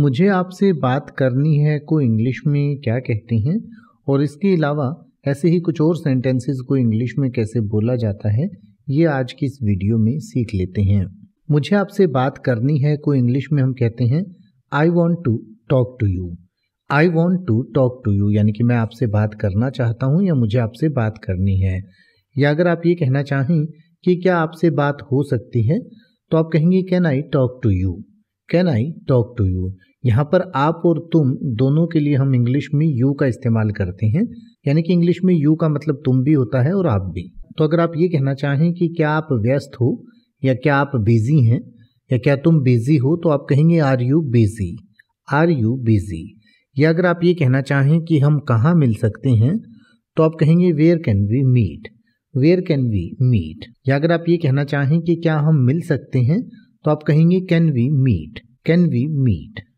मुझे आपसे बात करनी है को इंग्लिश में क्या कहते हैं और इसके अलावा ऐसे ही कुछ और सेंटेंसेस को इंग्लिश में कैसे बोला जाता है ये आज की इस वीडियो में सीख लेते हैं मुझे आपसे बात करनी है को इंग्लिश में हम कहते हैं I want to talk to you I want to talk to you यानी कि मैं आपसे बात करना चाहता हूँ या मुझे आपसे बात करनी है या अगर आप ये कहना चाहें कि क्या आपसे बात हो सकती है तो आप कहेंगे can I talk to you can I talk to you यहाँ पर आप और तुम दोनों के लिए हम इंग्लिश में यू का इस्तेमाल करते हैं यानी कि इंग्लिश में यू का मतलब तुम भी होता है और आप भी तो अगर आप ये कहना चाहें कि क्या आप व्यस्त हो या क्या आप बिज़ी हैं या क्या तुम बिज़ी हो तो आप कहेंगे are you busy are you busy या अगर आप ये कहना चाहें कि हम कहाँ मिल सकते हैं तो आप कहेंगे where can we meet where can we meet या अगर आप ये कहना चाहें कि क्या हम मिल सकते हैं तो आप कहेंगे can we meet can we meet